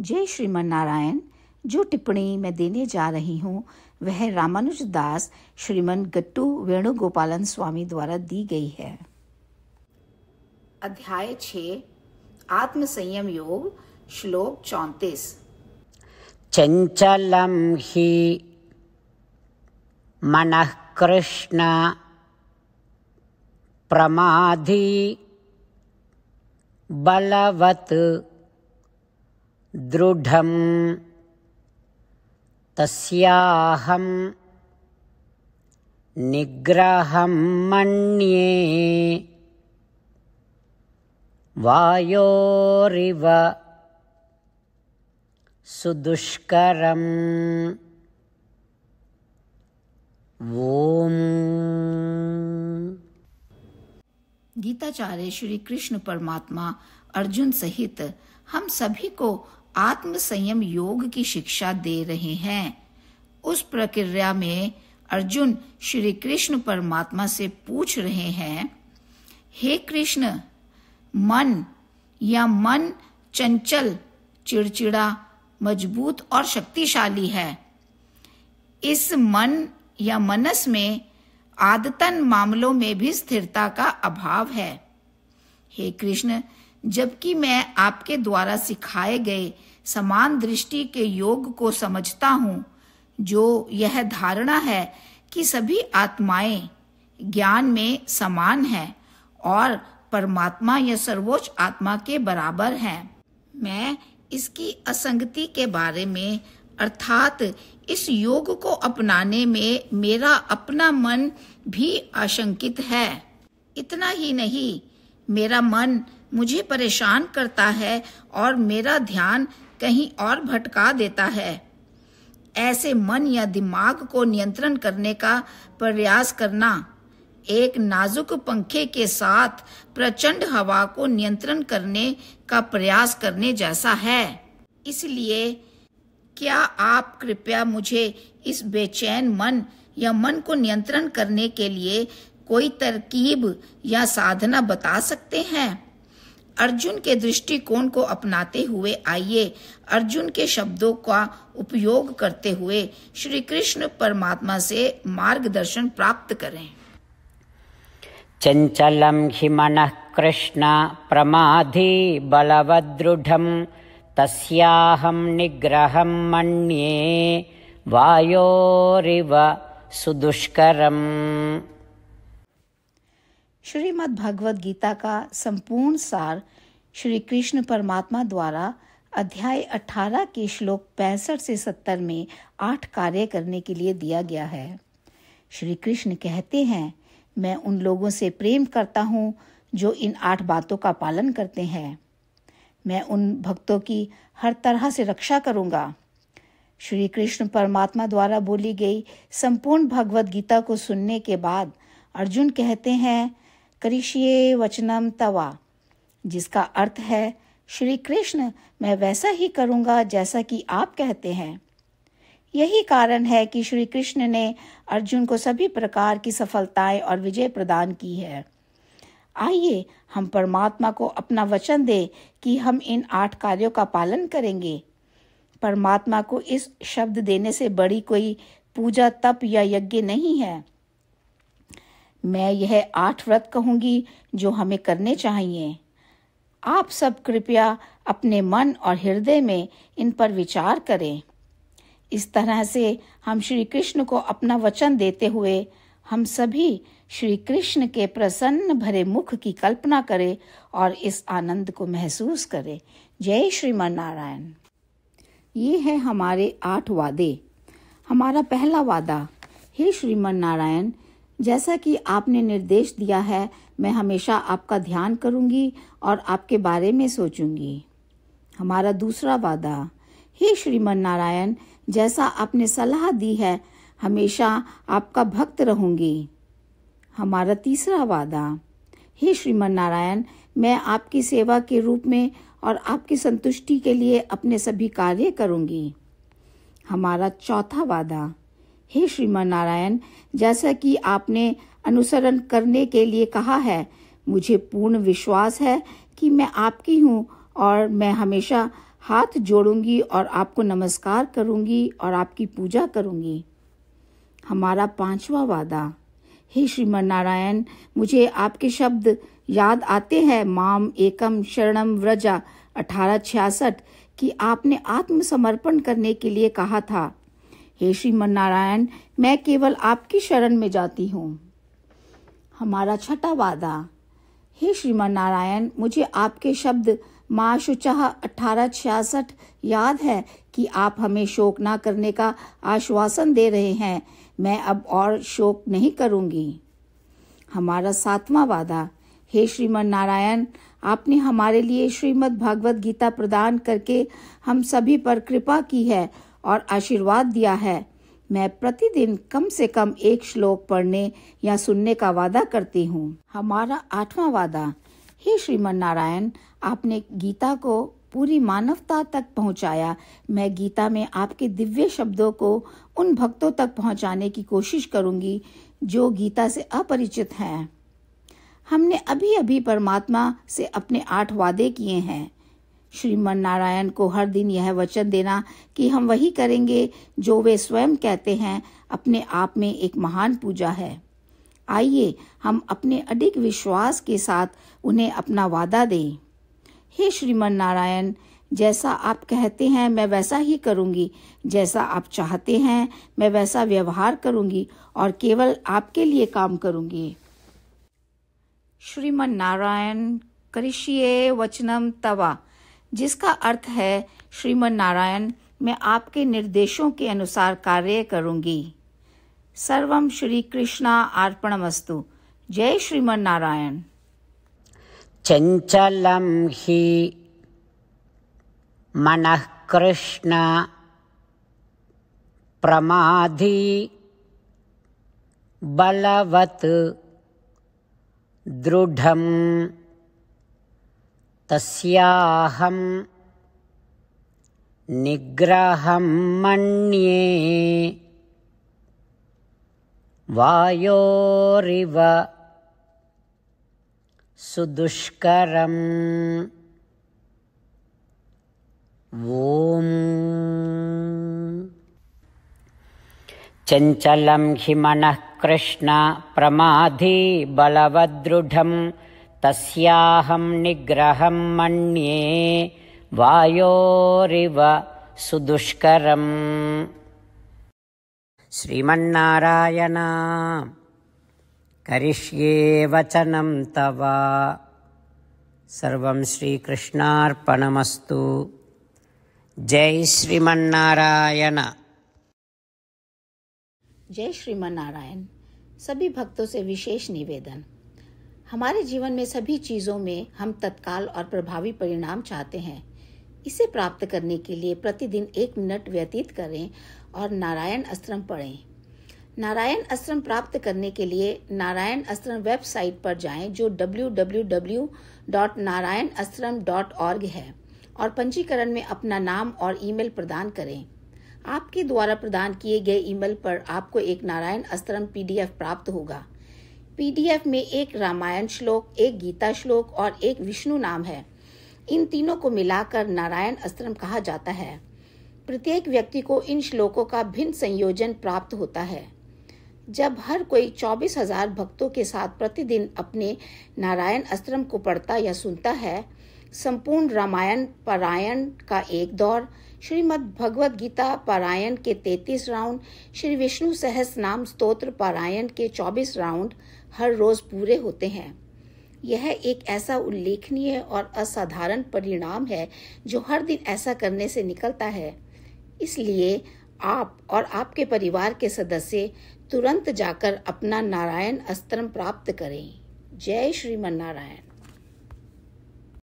जय श्रीमन नारायण जो टिप्पणी मैं देने जा रही हूँ वह रामानुज दास श्रीमन गट्टू वेणुगोपालन स्वामी द्वारा दी गई है अध्याय छ संयम योग श्लोक चौंतीस चंचलम ही मन कृष्ण प्रमाधि बलवत् दृढ़ तस्याहं निग्रहं मन्ये वायोरिव सुदुष्करम् ओम गीताचार्य श्री कृष्ण परमात्मा अर्जुन सहित हम सभी को आत्म संयम योग की शिक्षा दे रहे हैं उस प्रक्रिया में अर्जुन श्री कृष्ण परमात्मा से पूछ रहे हैं हे कृष्ण मन या मन चंचल चिड़चिड़ा मजबूत और शक्तिशाली है इस मन या मनस में आदतन मामलों में भी स्थिरता का अभाव है हे कृष्ण जबकि मैं आपके द्वारा सिखाए गए समान दृष्टि के योग को समझता हूँ जो यह धारणा है कि सभी आत्माएं ज्ञान में समान हैं और परमात्मा या सर्वोच्च आत्मा के बराबर है मैं इसकी असंगति के बारे में अर्थात इस योग को अपनाने में मेरा अपना मन भी आशंकित है इतना ही नहीं मेरा मन मुझे परेशान करता है और मेरा ध्यान कहीं और भटका देता है ऐसे मन या दिमाग को नियंत्रण करने का प्रयास करना एक नाजुक पंखे के साथ प्रचंड हवा को नियंत्रण करने का प्रयास करने जैसा है इसलिए क्या आप कृपया मुझे इस बेचैन मन या मन को नियंत्रण करने के लिए कोई तरकीब या साधना बता सकते हैं अर्जुन के दृष्टिकोण को अपनाते हुए आइए अर्जुन के शब्दों का उपयोग करते हुए श्री कृष्ण परमात्मा से मार्गदर्शन प्राप्त करें चंचलम हि कृष्ण प्रमाधी बलवदृढ़ तस्याहं निग्रह मन्ये वायोरिव सुदुष्करम श्रीमद् भगवद गीता का संपूर्ण सार श्री कृष्ण परमात्मा द्वारा अध्याय 18 के श्लोक पैंसठ से 70 में आठ कार्य करने के लिए दिया गया है श्री कृष्ण कहते हैं मैं उन लोगों से प्रेम करता हूँ जो इन आठ बातों का पालन करते हैं मैं उन भक्तों की हर तरह से रक्षा करूँगा श्री कृष्ण परमात्मा द्वारा बोली गई संपूर्ण भगवद गीता को सुनने के बाद अर्जुन कहते हैं करिष्ये वचनम तवा जिसका अर्थ है श्री कृष्ण मैं वैसा ही करूंगा जैसा कि आप कहते हैं यही कारण है कि श्री कृष्ण ने अर्जुन को सभी प्रकार की सफलताएं और विजय प्रदान की है आइए हम परमात्मा को अपना वचन दे कि हम इन आठ कार्यों का पालन करेंगे परमात्मा को इस शब्द देने से बड़ी कोई पूजा तप या यज्ञ नहीं है मैं यह आठ व्रत कहूंगी जो हमें करने चाहिए आप सब कृपया अपने मन और हृदय में इन पर विचार करें इस तरह से हम श्री कृष्ण को अपना वचन देते हुए हम सभी श्री कृष्ण के प्रसन्न भरे मुख की कल्पना करें और इस आनंद को महसूस करें जय श्रीमन नारायण ये है हमारे आठ वादे हमारा पहला वादा हे श्रीमन नारायण जैसा कि आपने निर्देश दिया है मैं हमेशा आपका ध्यान करूंगी और आपके बारे में सोचूंगी हमारा दूसरा वादा हे श्रीमन नारायण जैसा आपने सलाह दी है हमेशा आपका भक्त रहूंगी हमारा तीसरा वादा हे श्रीमन नारायण मैं आपकी सेवा के रूप में और आपकी संतुष्टि के लिए अपने सभी कार्य करूंगी हमारा चौथा वादा हे श्रीमान नारायण जैसा कि आपने अनुसरण करने के लिए कहा है मुझे पूर्ण विश्वास है कि मैं आपकी हूँ और मैं हमेशा हाथ जोड़ूंगी और आपको नमस्कार करूंगी और आपकी पूजा करूंगी हमारा पांचवा वादा हे श्रीमन नारायण मुझे आपके शब्द याद आते हैं माम एकम शरणम व्रजा अठारह छियासठ कि आपने आत्मसमर्पण करने के लिए कहा था हे श्रीमन नारायण मैं केवल आपकी शरण में जाती हूँ हमारा छठा वादा हे श्रीमन नारायण मुझे आपके शब्द माँ शुचाह अठारह छियासठ याद है कि आप हमें शोक ना करने का आश्वासन दे रहे हैं मैं अब और शोक नहीं करूँगी हमारा सातवां वादा हे श्रीमन नारायण आपने हमारे लिए श्रीमद् भागवत गीता प्रदान करके हम सभी पर कृपा की है और आशीर्वाद दिया है मैं प्रतिदिन कम से कम एक श्लोक पढ़ने या सुनने का वादा करती हूँ हमारा आठवां वादा हे श्रीमन नारायण आपने गीता को पूरी मानवता तक पहुंचाया मैं गीता में आपके दिव्य शब्दों को उन भक्तों तक पहुंचाने की कोशिश करूंगी जो गीता से अपरिचित हैं हमने अभी अभी परमात्मा से अपने आठ वादे किए हैं श्रीमन नारायण को हर दिन यह वचन देना कि हम वही करेंगे जो वे स्वयं कहते हैं अपने आप में एक महान पूजा है आइए हम अपने अधिक विश्वास के साथ उन्हें अपना वादा दें हे श्रीमन नारायण जैसा आप कहते हैं मैं वैसा ही करूंगी जैसा आप चाहते हैं मैं वैसा व्यवहार करूंगी और केवल आपके लिए काम करूंगी श्रीमन नारायण करिष्ये वचनम तवा जिसका अर्थ है श्रीमन नारायण मैं आपके निर्देशों के अनुसार कार्य करूंगी सर्वम श्री कृष्णा अर्पणमस्तु जय श्रीमन नारायण चञ्चलं ही मन कृष्ण प्रमाधि बलवत् दृढ़ तस्याहं निग्रहं मन्ये वायोरिव सुदुष्करम् ओ चञ्चलं हि प्रमाधी कृष्णप्रमाधिबलवदृढम् तस्याहं निग्रहं मन्ये वायोरिव सुदुष्करम् श्रीमन्नारायण करिष्ये वचनं तव सर्वं श्रीकृष्णार्पणमस्तु जय श्रीमन्नारायण जय श्रीमन्नारायण सभी भक्तों से विशेष निवेदन हमारे जीवन में सभी चीज़ों में हम तत्काल और प्रभावी परिणाम चाहते हैं इसे प्राप्त करने के लिए प्रतिदिन एक मिनट व्यतीत करें और नारायण आश्रम पढ़ें नारायण आश्रम प्राप्त करने के लिए नारायण आश्रम वेबसाइट पर जाएं जो www.narayanastram.org है और पंजीकरण में अपना नाम और ईमेल प्रदान करें आपके द्वारा प्रदान किए गए ईमेल पर आपको एक नारायण आश्रम पीडीएफ प्राप्त होगा पीडीएफ में एक रामायण श्लोक एक गीता श्लोक और एक विष्णु नाम है इन तीनों को मिलाकर नारायण अस्त्रम कहा जाता है प्रत्येक व्यक्ति को इन श्लोकों का भिन्न संयोजन प्राप्त होता है जब हर कोई चौबीस हजार भक्तों के साथ प्रतिदिन अपने नारायण अस्त्रम को पढ़ता या सुनता है संपूर्ण रामायण पारायण का एक दौर श्रीमद् भगवद गीता पारायण के 33 राउंड श्री विष्णु सहस नाम स्त्रोत्र पारायण के 24 राउंड हर रोज पूरे होते हैं यह एक ऐसा उल्लेखनीय और असाधारण परिणाम है जो हर दिन ऐसा करने से निकलता है इसलिए आप और आपके परिवार के सदस्य तुरंत जाकर अपना नारायण अस्त्रम प्राप्त करें जय श्रीमन नारायण